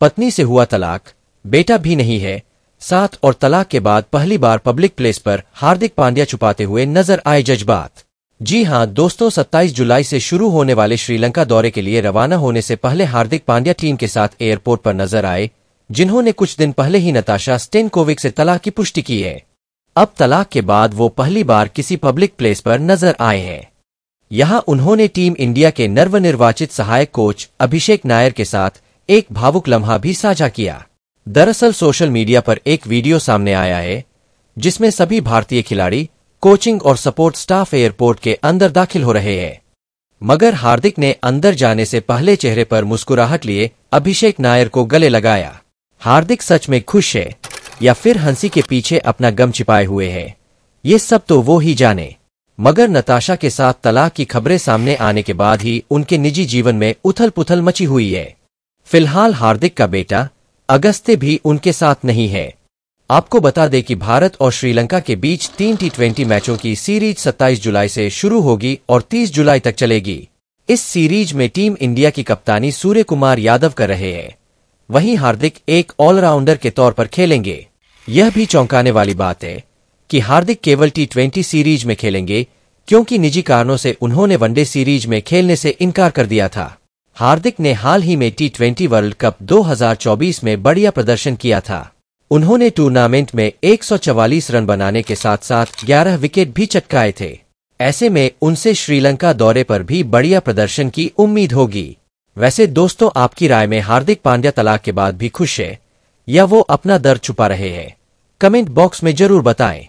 पत्नी से हुआ तलाक बेटा भी नहीं है साथ और तलाक के बाद पहली बार पब्लिक प्लेस पर हार्दिक पांड्या छुपाते हुए नजर आए जज्बात जी हां दोस्तों 27 जुलाई से शुरू होने वाले श्रीलंका दौरे के लिए रवाना होने से पहले हार्दिक पांड्या टीम के साथ एयरपोर्ट पर नजर आए जिन्होंने कुछ दिन पहले ही नताशा स्टेनकोविक से तलाक की पुष्टि की है अब तलाक के बाद वो पहली बार किसी पब्लिक प्लेस पर नजर आए हैं यहां उन्होंने टीम इंडिया के नर्वनिर्वाचित सहायक कोच अभिषेक नायर के साथ एक भावुक लम्हा भी साझा किया दरअसल सोशल मीडिया पर एक वीडियो सामने आया है जिसमें सभी भारतीय खिलाड़ी कोचिंग और सपोर्ट स्टाफ एयरपोर्ट के अंदर दाखिल हो रहे हैं मगर हार्दिक ने अंदर जाने से पहले चेहरे पर मुस्कुराहट लिए अभिषेक नायर को गले लगाया हार्दिक सच में खुश है या फिर हंसी के पीछे अपना गम छिपाए हुए है ये सब तो वो ही जाने मगर नताशा के साथ तलाक की खबरें सामने आने के बाद ही उनके निजी जीवन में उथल पुथल मची हुई है फिलहाल हार्दिक का बेटा अगस्त्य भी उनके साथ नहीं है आपको बता दें कि भारत और श्रीलंका के बीच तीन टी ट्वेंटी मैचों की सीरीज 27 जुलाई से शुरू होगी और 30 जुलाई तक चलेगी इस सीरीज में टीम इंडिया की कप्तानी सूर्य कुमार यादव कर रहे हैं वहीं हार्दिक एक ऑलराउंडर के तौर पर खेलेंगे यह भी चौंकाने वाली बात है कि हार्दिक केवल टी सीरीज में खेलेंगे क्योंकि निजी कारणों से उन्होंने वनडे सीरीज में खेलने से इनकार कर दिया था हार्दिक ने हाल ही में टी ट्वेंटी वर्ल्ड कप 2024 में बढ़िया प्रदर्शन किया था उन्होंने टूर्नामेंट में 144 रन बनाने के साथ साथ 11 विकेट भी चटकाए थे ऐसे में उनसे श्रीलंका दौरे पर भी बढ़िया प्रदर्शन की उम्मीद होगी वैसे दोस्तों आपकी राय में हार्दिक पांड्या तलाक के बाद भी खुश है या वो अपना दर्द छुपा रहे हैं कमेंट बॉक्स में जरूर बताएं